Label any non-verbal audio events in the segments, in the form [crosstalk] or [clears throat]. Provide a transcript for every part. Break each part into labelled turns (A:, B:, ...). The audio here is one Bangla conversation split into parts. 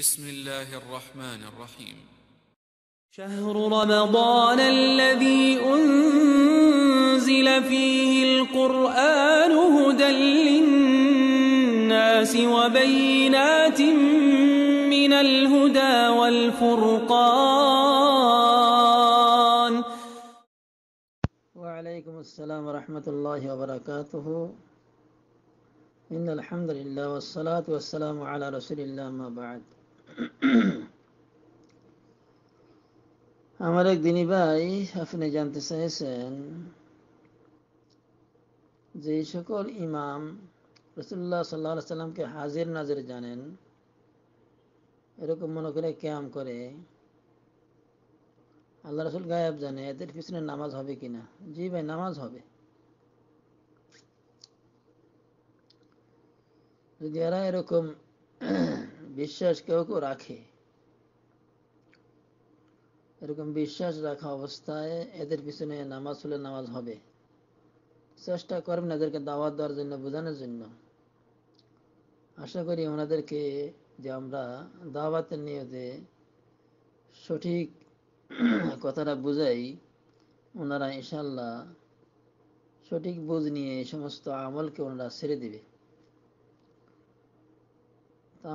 A: بسم الله الرحمن الرحيم شهر رمضان الذي أنزل فيه القرآن هدى للناس وبينات من الهدى والفرقان وعليكم السلام ورحمة الله وبركاته إن الحمد لله والصلاة والسلام على رسول الله ما بعد [clears throat] আমার এক দিনী ভাই আপনি জানতে চাইছেন যে সকল ইমাম রসুল্লাহ সাল্লা সাল্লামকে হাজির নাজির জানেন এরকম মনে করে ক্যাম করে আল্লাহ রসুল গায়েব জানে এদের পিছনে নামাজ হবে কিনা জি ভাই নামাজ হবে যদি এরা এরকম [clears throat] বিশ্বাস কেউ কেউ রাখে এরকম বিশ্বাস রাখা অবস্থায় এদের পিছনে নামাজ হলে নামাজ হবে চেষ্টা করবেন এদেরকে দাওয়াত দেওয়ার জন্য বোঝানোর জন্য আশা করি ওনাদেরকে যে আমরা দাওয়াতের নিয়তে সঠিক কথাটা বুঝাই ওনারা ইশাল্লাহ সঠিক বুঝ নিয়ে এই সমস্ত আমলকে ওনারা ছেড়ে দেবে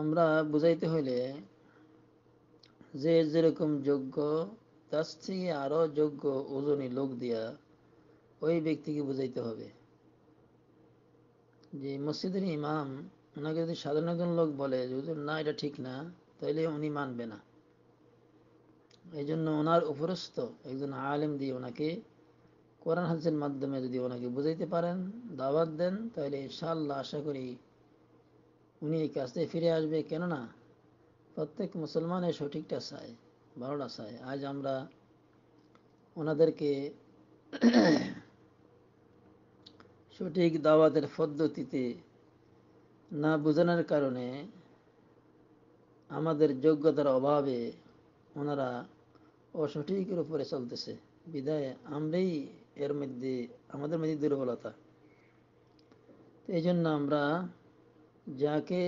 A: আমরা বুঝাইতে হইলে যে যেরকম যোগ্য তার থেকে আরও যোগ্য ওজনী লোক দিয়া ওই ব্যক্তিকে বুঝাইতে হবে যে মসজিদের ইমাম ওনাকে যদি সাধারণ একজন লোক বলে যে না এটা ঠিক না তাইলে উনি মানবে না এই জন্য ওনার উপরস্থ একজন আলেম দিয়ে ওনাকে কোরআন হাদিসের মাধ্যমে যদি ওনাকে বুঝাইতে পারেন দাওয়াত দেন তাহলে ইনশাল্লাহ আশা করি উনি এই কাজে ফিরে আসবে কেননা প্রত্যেক মুসলমানের সঠিকটা চায় ভালোটা চায় আজ আমরা ওনাদেরকে সঠিক দাওয়াতের পদ্ধতিতে না বোঝানোর কারণে আমাদের যোগ্যতার অভাবে ওনারা অসঠিকের উপরে চলতেছে বিদায় আমরাই এর মধ্যে আমাদের মধ্যে দুর্বলতা এই জন্য আমরা যাকে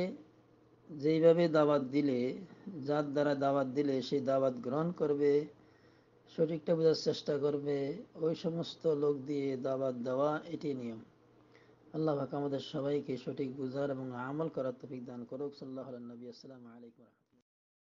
A: যেইভাবে দাওয়াত দিলে যার দ্বারা দাওয়াত দিলে সেই দাওয়াত গ্রহণ করবে সঠিকটা বোঝার চেষ্টা করবে ওই সমস্ত লোক দিয়ে দাওয়াত দেওয়া এটি নিয়ম আল্লাহ ভাক আমাদের সবাইকে সঠিক বুঝার এবং আমল করার তফিক দান করুক সাল্লাহ নবী আসসালামু আলাইকুম